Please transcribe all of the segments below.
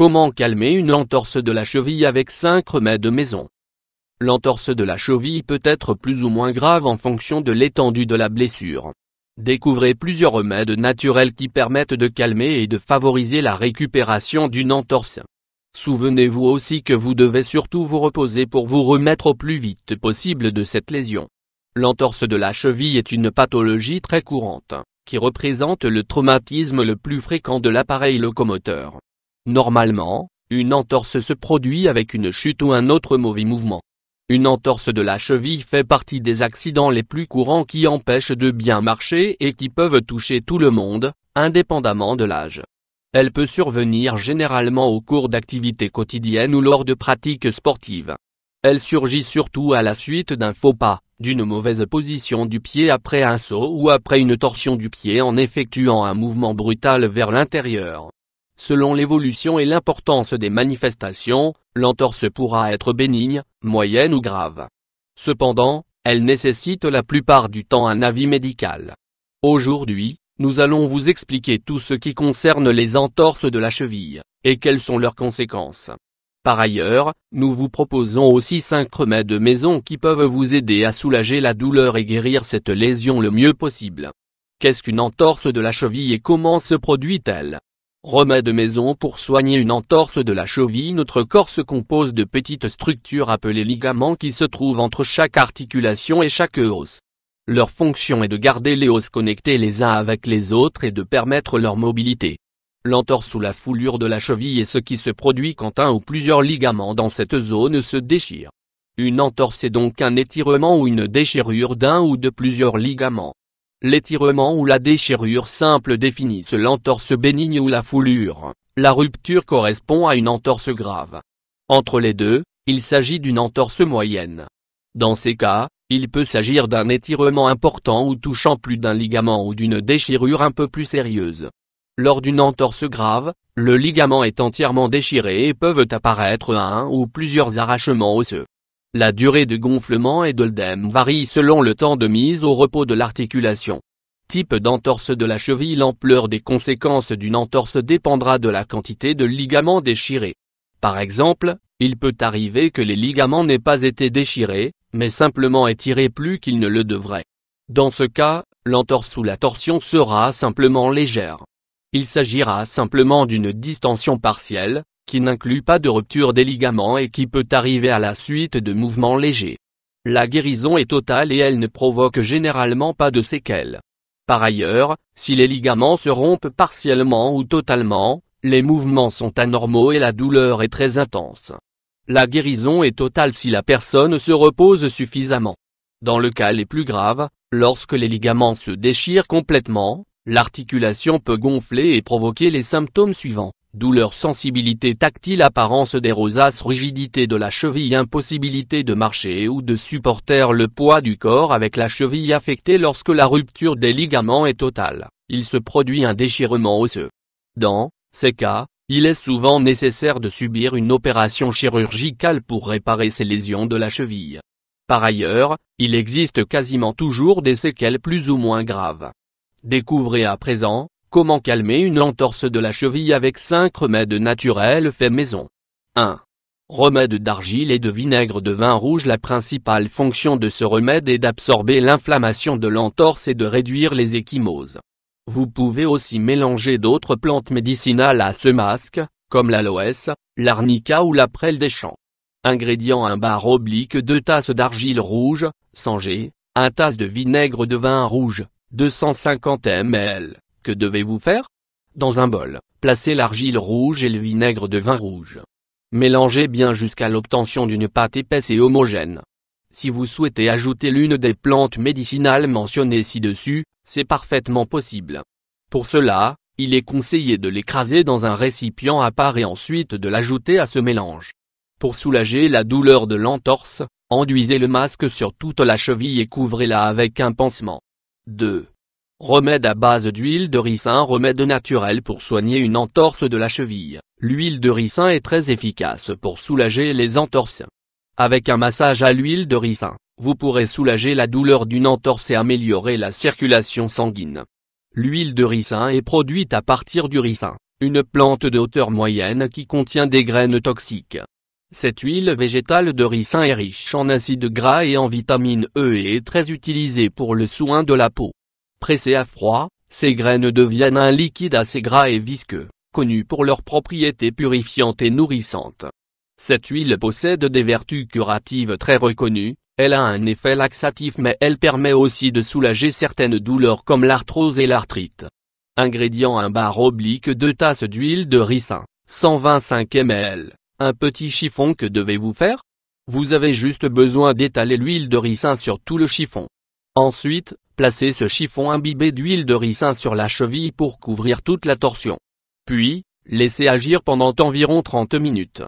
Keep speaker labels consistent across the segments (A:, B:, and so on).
A: Comment calmer une entorse de la cheville avec 5 remèdes maison L'entorse de la cheville peut être plus ou moins grave en fonction de l'étendue de la blessure. Découvrez plusieurs remèdes naturels qui permettent de calmer et de favoriser la récupération d'une entorse. Souvenez-vous aussi que vous devez surtout vous reposer pour vous remettre au plus vite possible de cette lésion. L'entorse de la cheville est une pathologie très courante, qui représente le traumatisme le plus fréquent de l'appareil locomoteur. Normalement, une entorse se produit avec une chute ou un autre mauvais mouvement. Une entorse de la cheville fait partie des accidents les plus courants qui empêchent de bien marcher et qui peuvent toucher tout le monde, indépendamment de l'âge. Elle peut survenir généralement au cours d'activités quotidiennes ou lors de pratiques sportives. Elle surgit surtout à la suite d'un faux pas, d'une mauvaise position du pied après un saut ou après une torsion du pied en effectuant un mouvement brutal vers l'intérieur. Selon l'évolution et l'importance des manifestations, l'entorse pourra être bénigne, moyenne ou grave. Cependant, elle nécessite la plupart du temps un avis médical. Aujourd'hui, nous allons vous expliquer tout ce qui concerne les entorses de la cheville, et quelles sont leurs conséquences. Par ailleurs, nous vous proposons aussi cinq remèdes maison qui peuvent vous aider à soulager la douleur et guérir cette lésion le mieux possible. Qu'est-ce qu'une entorse de la cheville et comment se produit-elle Remède maison pour soigner une entorse de la cheville Notre corps se compose de petites structures appelées ligaments qui se trouvent entre chaque articulation et chaque os. Leur fonction est de garder les os connectés les uns avec les autres et de permettre leur mobilité. L'entorse ou la foulure de la cheville est ce qui se produit quand un ou plusieurs ligaments dans cette zone se déchirent. Une entorse est donc un étirement ou une déchirure d'un ou de plusieurs ligaments. L'étirement ou la déchirure simple définissent l'entorse bénigne ou la foulure, la rupture correspond à une entorse grave. Entre les deux, il s'agit d'une entorse moyenne. Dans ces cas, il peut s'agir d'un étirement important ou touchant plus d'un ligament ou d'une déchirure un peu plus sérieuse. Lors d'une entorse grave, le ligament est entièrement déchiré et peuvent apparaître un ou plusieurs arrachements osseux. La durée de gonflement et d'oldem varie selon le temps de mise au repos de l'articulation. Type d'entorse de la cheville L'ampleur des conséquences d'une entorse dépendra de la quantité de ligaments déchirés. Par exemple, il peut arriver que les ligaments n'aient pas été déchirés, mais simplement étirés plus qu'ils ne le devraient. Dans ce cas, l'entorse ou la torsion sera simplement légère. Il s'agira simplement d'une distension partielle, qui n'inclut pas de rupture des ligaments et qui peut arriver à la suite de mouvements légers. La guérison est totale et elle ne provoque généralement pas de séquelles. Par ailleurs, si les ligaments se rompent partiellement ou totalement, les mouvements sont anormaux et la douleur est très intense. La guérison est totale si la personne se repose suffisamment. Dans le cas les plus graves, lorsque les ligaments se déchirent complètement, l'articulation peut gonfler et provoquer les symptômes suivants douleur sensibilité tactile apparence des rosaces rigidité de la cheville impossibilité de marcher ou de supporter le poids du corps avec la cheville affectée lorsque la rupture des ligaments est totale, il se produit un déchirement osseux. Dans ces cas, il est souvent nécessaire de subir une opération chirurgicale pour réparer ces lésions de la cheville. Par ailleurs, il existe quasiment toujours des séquelles plus ou moins graves. Découvrez à présent, Comment calmer une entorse de la cheville avec 5 remèdes naturels faits maison 1. Remède d'argile et de vinaigre de vin rouge La principale fonction de ce remède est d'absorber l'inflammation de l'entorse et de réduire les échymoses. Vous pouvez aussi mélanger d'autres plantes médicinales à ce masque, comme l'aloès, l'arnica ou la prêle des champs. Ingrédients un bar oblique 2 tasses d'argile rouge, 100 g, 1 tasse de vinaigre de vin rouge, 250 ml. Que devez-vous faire Dans un bol, placez l'argile rouge et le vinaigre de vin rouge. Mélangez bien jusqu'à l'obtention d'une pâte épaisse et homogène. Si vous souhaitez ajouter l'une des plantes médicinales mentionnées ci-dessus, c'est parfaitement possible. Pour cela, il est conseillé de l'écraser dans un récipient à part et ensuite de l'ajouter à ce mélange. Pour soulager la douleur de l'entorse, enduisez le masque sur toute la cheville et couvrez-la avec un pansement. 2. Remède à base d'huile de ricin Remède naturel pour soigner une entorse de la cheville. L'huile de ricin est très efficace pour soulager les entorses. Avec un massage à l'huile de ricin, vous pourrez soulager la douleur d'une entorse et améliorer la circulation sanguine. L'huile de ricin est produite à partir du ricin, une plante de hauteur moyenne qui contient des graines toxiques. Cette huile végétale de ricin est riche en acides gras et en vitamine E et est très utilisée pour le soin de la peau. Pressées à froid, ces graines deviennent un liquide assez gras et visqueux, connu pour leurs propriétés purifiantes et nourrissantes. Cette huile possède des vertus curatives très reconnues, elle a un effet laxatif mais elle permet aussi de soulager certaines douleurs comme l'arthrose et l'arthrite. Ingrédients un bar oblique 2 tasses d'huile de ricin, 125 ml, un petit chiffon que devez-vous faire Vous avez juste besoin d'étaler l'huile de ricin sur tout le chiffon. Ensuite, placez ce chiffon imbibé d'huile de ricin sur la cheville pour couvrir toute la torsion. Puis, laissez agir pendant environ 30 minutes.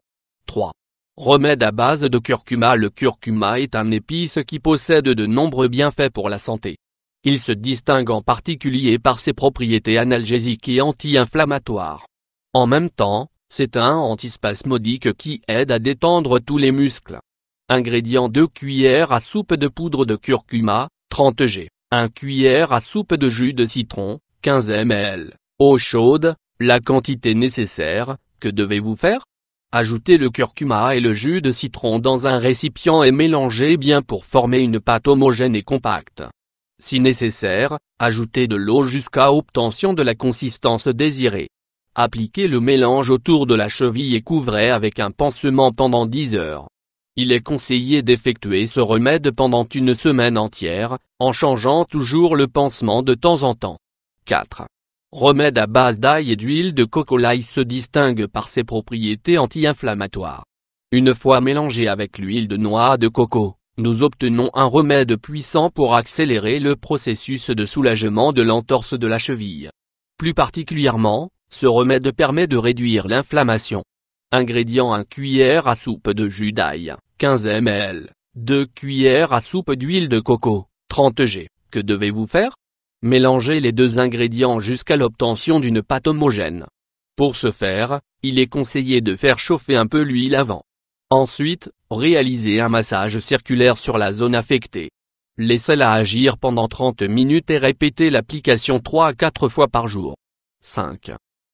A: 3. Remède à base de curcuma Le curcuma est un épice qui possède de nombreux bienfaits pour la santé. Il se distingue en particulier par ses propriétés analgésiques et anti-inflammatoires. En même temps, c'est un antispasmodique qui aide à détendre tous les muscles. Ingrédients 2 cuillères à soupe de poudre de curcuma, 30 g, 1 cuillère à soupe de jus de citron, 15 ml, eau chaude, la quantité nécessaire, que devez-vous faire Ajoutez le curcuma et le jus de citron dans un récipient et mélangez bien pour former une pâte homogène et compacte. Si nécessaire, ajoutez de l'eau jusqu'à obtention de la consistance désirée. Appliquez le mélange autour de la cheville et couvrez avec un pansement pendant 10 heures. Il est conseillé d'effectuer ce remède pendant une semaine entière, en changeant toujours le pansement de temps en temps. 4. Remède à base d'ail et d'huile de coco L'ail se distingue par ses propriétés anti-inflammatoires. Une fois mélangé avec l'huile de noix de coco, nous obtenons un remède puissant pour accélérer le processus de soulagement de l'entorse de la cheville. Plus particulièrement, ce remède permet de réduire l'inflammation, Ingrédients 1 cuillère à soupe de jus d'ail, 15 ml, 2 cuillères à soupe d'huile de coco, 30 g. Que devez-vous faire Mélangez les deux ingrédients jusqu'à l'obtention d'une pâte homogène. Pour ce faire, il est conseillé de faire chauffer un peu l'huile avant. Ensuite, réalisez un massage circulaire sur la zone affectée. Laissez-la agir pendant 30 minutes et répétez l'application 3 à 4 fois par jour. 5.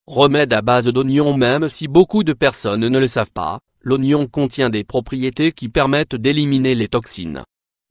A: Remède à base d'oignon Même si beaucoup de personnes ne le savent pas, l'oignon contient des propriétés qui permettent d'éliminer les toxines.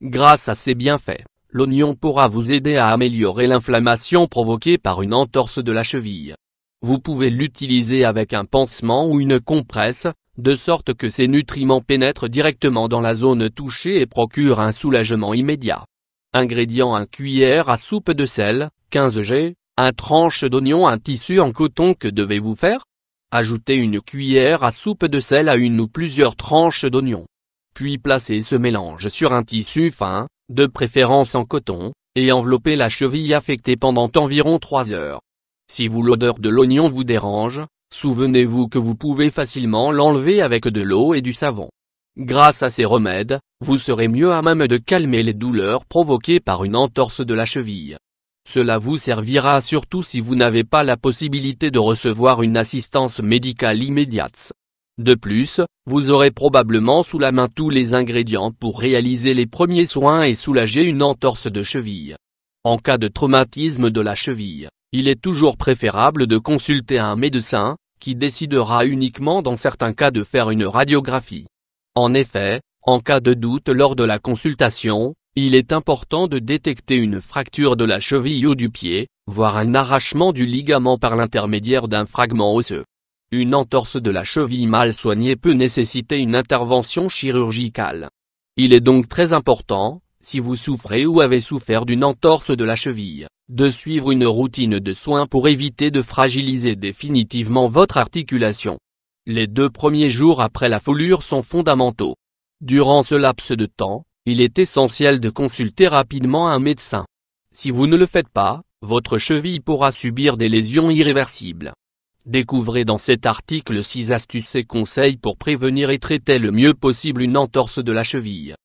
A: Grâce à ses bienfaits, l'oignon pourra vous aider à améliorer l'inflammation provoquée par une entorse de la cheville. Vous pouvez l'utiliser avec un pansement ou une compresse, de sorte que ces nutriments pénètrent directement dans la zone touchée et procurent un soulagement immédiat. Ingrédients 1 cuillère à soupe de sel, 15 g, un tranche d'oignon, un tissu en coton que devez-vous faire Ajoutez une cuillère à soupe de sel à une ou plusieurs tranches d'oignon. Puis placez ce mélange sur un tissu fin, de préférence en coton, et enveloppez la cheville affectée pendant environ 3 heures. Si vous l'odeur de l'oignon vous dérange, souvenez-vous que vous pouvez facilement l'enlever avec de l'eau et du savon. Grâce à ces remèdes, vous serez mieux à même de calmer les douleurs provoquées par une entorse de la cheville. Cela vous servira surtout si vous n'avez pas la possibilité de recevoir une assistance médicale immédiate. De plus, vous aurez probablement sous la main tous les ingrédients pour réaliser les premiers soins et soulager une entorse de cheville. En cas de traumatisme de la cheville, il est toujours préférable de consulter un médecin, qui décidera uniquement dans certains cas de faire une radiographie. En effet, en cas de doute lors de la consultation, il est important de détecter une fracture de la cheville ou du pied, voire un arrachement du ligament par l'intermédiaire d'un fragment osseux. Une entorse de la cheville mal soignée peut nécessiter une intervention chirurgicale. Il est donc très important, si vous souffrez ou avez souffert d'une entorse de la cheville, de suivre une routine de soins pour éviter de fragiliser définitivement votre articulation. Les deux premiers jours après la foulure sont fondamentaux. Durant ce laps de temps, il est essentiel de consulter rapidement un médecin. Si vous ne le faites pas, votre cheville pourra subir des lésions irréversibles. Découvrez dans cet article 6 astuces et conseils pour prévenir et traiter le mieux possible une entorse de la cheville.